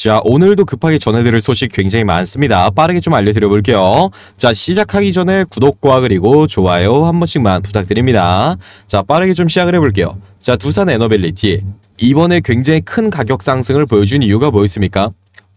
자 오늘도 급하게 전해드릴 소식 굉장히 많습니다. 빠르게 좀 알려드려 볼게요. 자 시작하기 전에 구독과 그리고 좋아요 한 번씩만 부탁드립니다. 자 빠르게 좀 시작을 해볼게요. 자 두산 에너빌리티 이번에 굉장히 큰 가격 상승을 보여준 이유가 뭐였습니까?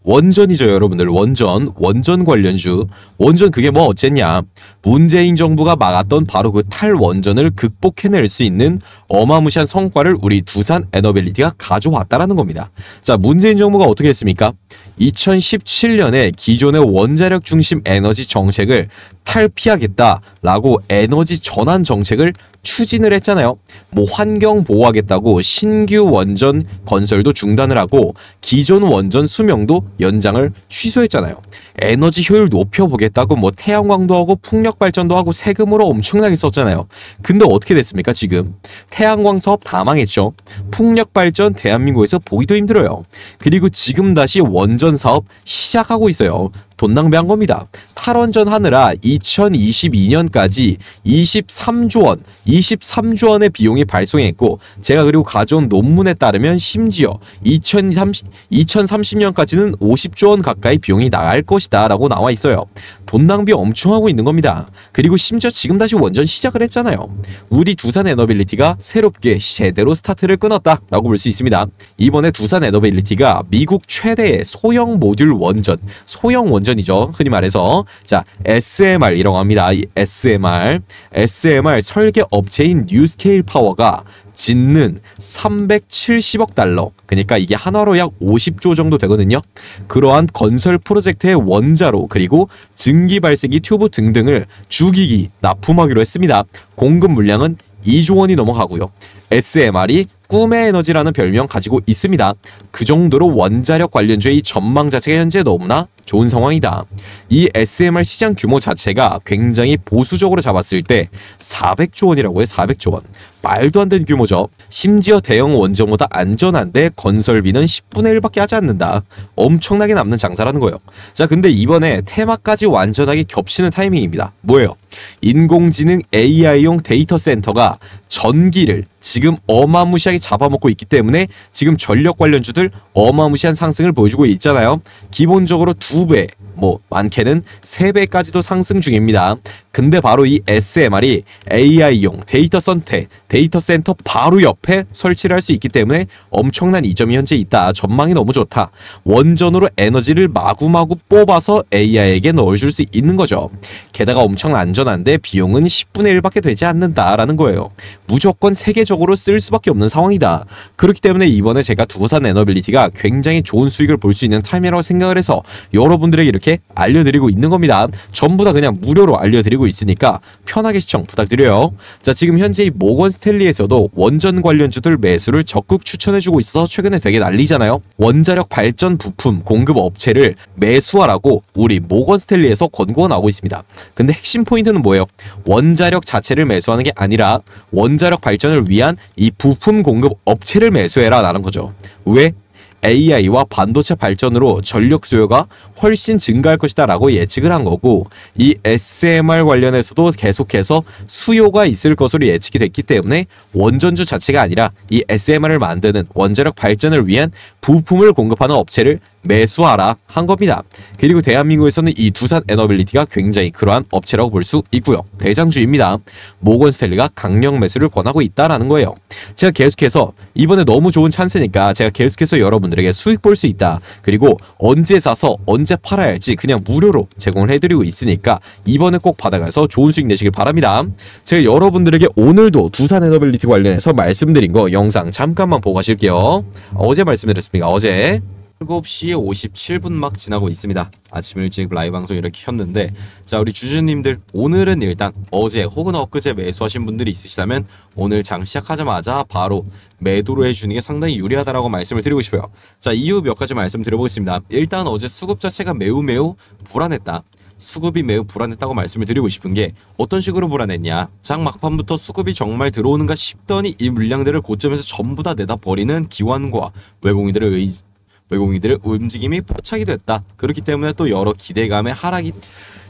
원전이죠 여러분들 원전 원전 관련주 원전 그게 뭐 어쨌냐 문재인 정부가 막았던 바로 그 탈원전을 극복해낼 수 있는 어마무시한 성과를 우리 두산 에너빌리티가 가져왔다라는 겁니다 자 문재인 정부가 어떻게 했습니까 2017년에 기존의 원자력 중심 에너지 정책을 탈피하겠다라고 에너지 전환 정책을 추진을 했잖아요. 뭐 환경 보호하겠다고 신규 원전 건설도 중단을 하고 기존 원전 수명도 연장을 취소했잖아요. 에너지 효율 높여보겠다고 뭐 태양광도 하고 풍력 발전도 하고 세금으로 엄청나게 썼잖아요. 근데 어떻게 됐습니까 지금? 태양광 사업 다 망했죠. 풍력 발전 대한민국에서 보기도 힘들어요. 그리고 지금 다시 원전 건전 사업 시작하고 있어요. 돈 낭비한 겁니다. 탈원전 하느라 2022년까지 23조 원, 23조 원의 비용이 발송했고 제가 그리고 가져온 논문에 따르면 심지어 2030, 2030년까지는 50조 원 가까이 비용이 나갈 것이다 라고 나와 있어요. 돈 낭비 엄청 하고 있는 겁니다. 그리고 심지어 지금 다시 원전 시작을 했잖아요. 우리 두산 에너빌리티가 새롭게 제대로 스타트를 끊었다 라고 볼 수 있습니다. 이번에 두산 에너빌리티가 미국 최대의 소형 모듈 원전, 소형 원전 원전이죠. 흔히 말해서 자 SMR이라고 합니다. SMR, SMR 설계 업체인 뉴스케일 파워가 짓는 370억 달러 그러니까 이게 하나로 약 50조 정도 되거든요. 그러한 건설 프로젝트의 원자로 그리고 증기 발생기 튜브 등등을 죽이기 납품하기로 했습니다. 공급 물량은 2조 원이 넘어가고요. SMR이 꿈의 에너지라는 별명 가지고 있습니다. 그 정도로 원자력 관련주의 전망 자체가 현재 너무나 좋은 상황이다. 이 SMR 시장 규모 자체가 굉장히 보수적으로 잡았을 때 400조 원이라고 해요. 400조 원. 말도 안 되는 규모죠. 심지어 대형 원전보다 안전한데 건설비는 10분의 1밖에 하지 않는다. 엄청나게 남는 장사라는 거예요. 자 근데 이번에 테마까지 완전하게 겹치는 타이밍입니다. 뭐예요? 인공지능 AI용 데이터 센터가 전기를 지금 어마무시하게 잡아먹고 있기 때문에 지금 전력 관련주들 어마무시한 상승을 보여주고 있잖아요. 기본적으로 두湖北。뭐 많게는 3배까지도 상승 중입니다. 근데 바로 이 SMR이 AI용 데이터 센터, 데이터 센터 바로 옆에 설치를 할 수 있기 때문에 엄청난 이점이 현재 있다. 전망이 너무 좋다. 원전으로 에너지를 마구마구 뽑아서 AI에게 넣어줄 수 있는 거죠. 게다가 엄청 안전한데 비용은 10분의 1밖에 되지 않는다라는 거예요. 무조건 세계적으로 쓸 수밖에 없는 상황이다. 그렇기 때문에 이번에 제가 두산 에너빌리티가 굉장히 좋은 수익을 볼 수 있는 타임이라고 생각을 해서 여러분들에게 이렇게 여러분 알려드리고 있는 겁니다. 전부 다 그냥 무료로 알려드리고 있으니까 편하게 시청 부탁드려요. 자 지금 현재 모건 스탠리에서도 원전 관련주들 매수를 적극 추천해주고 있어서 최근에 되게 난리잖아요. 원자력 발전 부품 공급 업체를 매수하라고 우리 모건 스탠리에서 권고가 나오고 있습니다. 근데 핵심 포인트는 뭐예요? 원자력 자체를 매수하는 게 아니라 원자력 발전을 위한 이 부품 공급 업체를 매수해라 라는 거죠. 왜? AI와 반도체 발전으로 전력 수요가 훨씬 증가할 것이다 라고 예측을 한 거고 이 SMR 관련해서도 계속해서 수요가 있을 것으로 예측이 됐기 때문에 원전주 자체가 아니라 이 SMR을 만드는 원자력 발전을 위한 부품을 공급하는 업체를 매수하라 한 겁니다. 그리고 대한민국에서는 이 두산 에너빌리티가 굉장히 그러한 업체라고 볼 수 있고요. 대장주입니다. 모건 스텔리가 강력 매수를 권하고 있다라는 거예요. 제가 계속해서 이번에 너무 좋은 찬스니까 제가 계속해서 여러분들에게 수익 볼 수 있다. 그리고 언제 사서 언제 팔아야 할지 그냥 무료로 제공을 해드리고 있으니까 이번에 꼭 받아가서 좋은 수익 내시길 바랍니다. 제가 여러분들에게 오늘도 두산 에너빌리티 관련해서 말씀드린 거 영상 잠깐만 보고 가실게요. 어제 말씀드렸습니다. 어제. 7시 57분 막 지나고 있습니다. 아침 일찍 라이브 방송 이렇게 켰는데 자 우리 주주님들 오늘은 일단 어제 혹은 엊그제 매수하신 분들이 있으시다면 오늘 장 시작하자마자 바로 매도로 해주는 게 상당히 유리하다라고 말씀을 드리고 싶어요. 자 이후 몇 가지 말씀드려보겠습니다. 일단 어제 수급 자체가 매우 매우 불안했다. 수급이 매우 불안했다고 말씀을 드리고 싶은 게 어떤 식으로 불안했냐 장 막판부터 수급이 정말 들어오는가 싶더니 이 물량들을 고점에서 전부 다 내다 버리는 기관과 외국인들의 의, 지 외국인들의 움직임이 포착이 됐다. 그렇기 때문에 또 여러 기대감의 하락이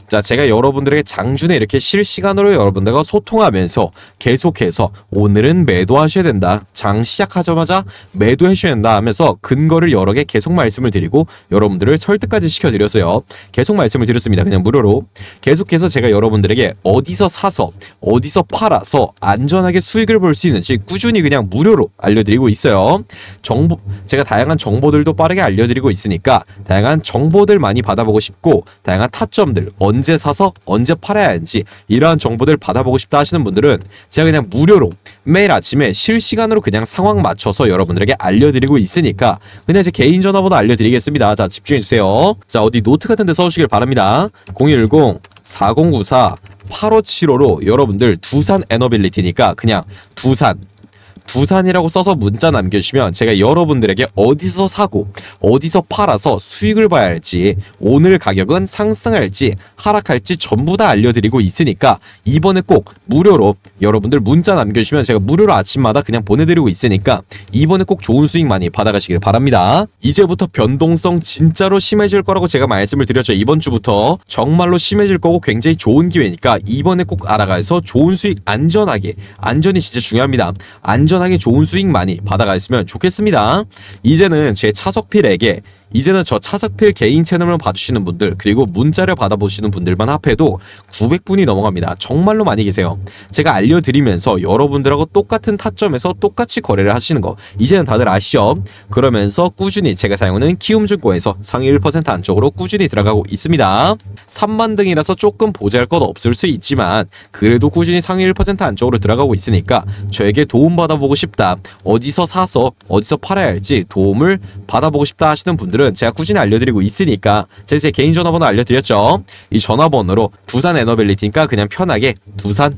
자, 제가 여러분들에게 장준에 이렇게 실시간으로 여러분들과 소통하면서 계속해서 오늘은 매도하셔야 된다. 장 시작하자마자 매도하셔야 된다 하면서 근거를 여러 개 계속 말씀을 드리고 여러분들을 설득까지 시켜드렸어요. 계속 말씀을 드렸습니다. 그냥 무료로. 계속해서 제가 여러분들에게 어디서 사서 어디서 팔아서 안전하게 수익을 볼 수 있는지 꾸준히 그냥 무료로 알려드리고 있어요. 정보 제가 다양한 정보들도 빠르게 알려드리고 있으니까 다양한 정보들 많이 받아보고 싶고 다양한 타점들 언 언제 사서 언제 팔아야 하는지 이러한 정보들 받아보고 싶다 하시는 분들은 제가 그냥 무료로 매일 아침에 실시간으로 그냥 상황 맞춰서 여러분들에게 알려드리고 있으니까 그냥 제 개인 전화번호 알려드리겠습니다. 자 집중해주세요. 자 어디 노트 같은 데써오시길 바랍니다. 010 4094 8575로 여러분들 두산 에너빌리티니까 그냥 두산 두산이라고 써서 문자 남겨주시면 제가 여러분들에게 어디서 사고 어디서 팔아서 수익을 봐야 할지 오늘 가격은 상승할지 하락할지 전부 다 알려드리고 있으니까 이번에 꼭 무료로 여러분들 문자 남겨주시면 제가 무료로 아침마다 그냥 보내드리고 있으니까 이번에 꼭 좋은 수익 많이 받아가시길 바랍니다. 이제부터 변동성 진짜로 심해질 거라고 제가 말씀을 드렸죠. 이번 주부터 정말로 심해질 거고 굉장히 좋은 기회니까 이번에 꼭 알아가서 좋은 수익 안전하게 안전이 진짜 중요합니다. 안 안전하게 좋은 수익 많이 받아가있으면 좋겠습니다. 이제는 제 차석필에게 이제는 저 차석필 개인 채널만 봐주시는 분들 그리고 문자를 받아보시는 분들만 합해도 900분이 넘어갑니다. 정말로 많이 계세요. 제가 알려드리면서 여러분들하고 똑같은 타점에서 똑같이 거래를 하시는 거 이제는 다들 아시죠? 그러면서 꾸준히 제가 사용하는 키움증권에서 상위 1% 안쪽으로 꾸준히 들어가고 있습니다. 3만 등이라서 조금 보잘 것 없을 수 있지만 그래도 꾸준히 상위 1% 안쪽으로 들어가고 있으니까 저에게 도움 받아보고 싶다. 어디서 사서 어디서 팔아야 할지 도움을 받아보고 싶다 하시는 분들은 분들은 제가 꾸준히 알려드리고 있으니까 제제 개인 전화번호 알려드렸죠. 이 전화번호로 두산 에너빌리티니까 그냥 편하게 두산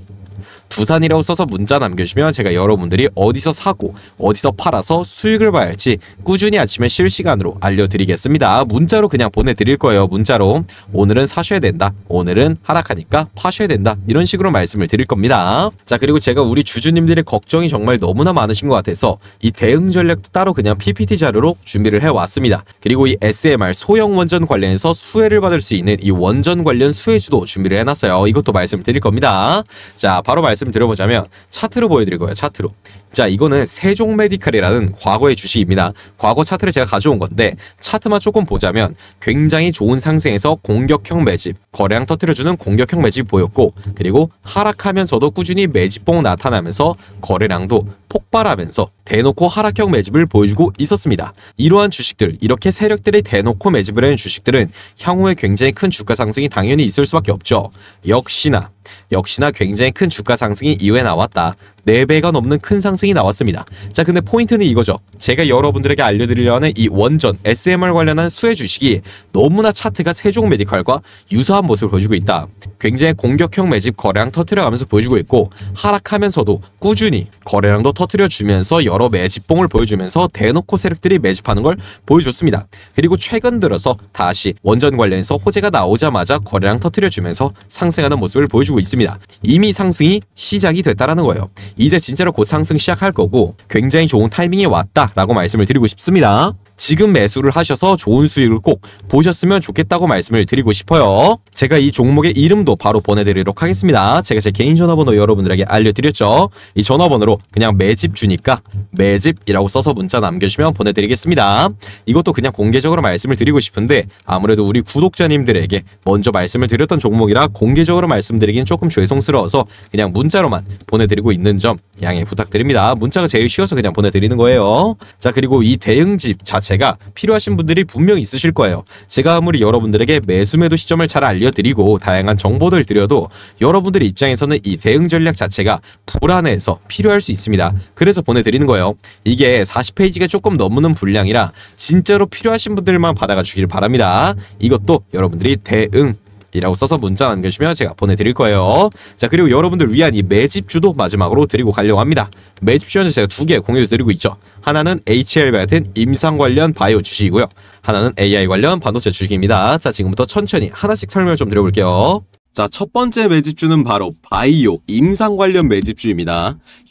부산이라고 써서 문자 남겨주시면 제가 여러분들이 어디서 사고 어디서 팔아서 수익을 봐야 할지 꾸준히 아침에 실시간으로 알려드리겠습니다. 문자로 그냥 보내드릴 거예요. 문자로 오늘은 사셔야 된다. 오늘은 하락하니까 파셔야 된다. 이런 식으로 말씀을 드릴 겁니다. 자 그리고 제가 우리 주주님들의 걱정이 정말 너무나 많으신 것 같아서 이 대응 전략도 따로 그냥 PPT 자료로 준비를 해왔습니다. 그리고 이 SMR 소형 원전 관련해서 수혜를 받을 수 있는 이 원전 관련 수혜주도 준비를 해놨어요. 이것도 말씀드릴 을 겁니다. 자 바로 말씀 말씀을 드려보자면 차트로 보여드릴 거예요. 차트로. 자 이거는 세종메디칼이라는 과거의 주식입니다. 과거 차트를 제가 가져온 건데 차트만 조금 보자면 굉장히 좋은 상승에서 공격형 매집, 거래량 터트려주는 공격형 매집 보였고 그리고 하락하면서도 꾸준히 매집봉 나타나면서 거래량도 폭발하면서 대놓고 하락형 매집을 보여주고 있었습니다. 이러한 주식들, 이렇게 세력들이 대놓고 매집을 하는 주식들은 향후에 굉장히 큰 주가 상승이 당연히 있을 수밖에 없죠. 역시나 역시나 굉장히 큰 주가 상승이 이후에 나왔다. 4배가 넘는 큰 상승이 나왔습니다. 자 근데 포인트는 이거죠. 제가 여러분들에게 알려드리려 는이 원전 SMR 관련한 수혜 주식이 너무나 차트가 세종 메디컬과 유사한 모습을 보여주고 있다. 굉장히 공격형 매집 거래량 터트려가면서 보여주고 있고 하락하면서도 꾸준히 거래량도 터트려주면서 여러 매집봉을 보여주면서 대놓고 세력들이 매집하는 걸 보여줬습니다. 그리고 최근 들어서 다시 원전 관련해서 호재가 나오자마자 거래량 터트려주면서 상승하는 모습을 보여주고 있습니다. 이미 상승이 시작이 됐다라는 거예요. 이제 진짜로 곧 상승 시작할 거고 굉장히 좋은 타이밍이 왔다라고 말씀을 드리고 싶습니다. 지금 매수를 하셔서 좋은 수익을 꼭 보셨으면 좋겠다고 말씀을 드리고 싶어요. 제가 이 종목의 이름도 바로 보내드리도록 하겠습니다. 제가 제 개인 전화번호 여러분들에게 알려드렸죠. 이 전화번호로 그냥 매집 주니까 매집이라고 써서 문자 남겨주시면 보내드리겠습니다. 이것도 그냥 공개적으로 말씀을 드리고 싶은데 아무래도 우리 구독자님들에게 먼저 말씀을 드렸던 종목이라 공개적으로 말씀드리긴 조금 죄송스러워서 그냥 문자로만 보내드리고 있는 점 양해 부탁드립니다. 문자가 제일 쉬워서 그냥 보내드리는 거예요. 자 그리고 이 대응집 자체 제가 필요하신 분들이 분명 있으실 거예요. 제가 아무리 여러분들에게 매수매도 시점을 잘 알려드리고 다양한 정보들 드려도 여러분들 입장에서는 이 대응 전략 자체가 불안해서 필요할 수 있습니다. 그래서 보내드리는 거예요. 이게 40페이지가 조금 넘는 분량이라 진짜로 필요하신 분들만 받아가 주길 바랍니다. 이것도 여러분들이 대응 이라고 써서 문자 남겨주시면 제가 보내드릴 거예요. 자 그리고 여러분들 위한 이 매집주도 마지막으로 드리고 가려고 합니다. 매집주 현재 제가 두 개 공유 해 드리고 있죠. 하나는 h r 바이오 임상 관련 바이오 주식이고요. 하나는 AI 관련 반도체 주식입니다. 자, 지금부터 천천히 하나씩 설명을 좀 드려볼게요. 자, 첫 번째 매집주는 바로 바이오 임상 관련 매집주입니다.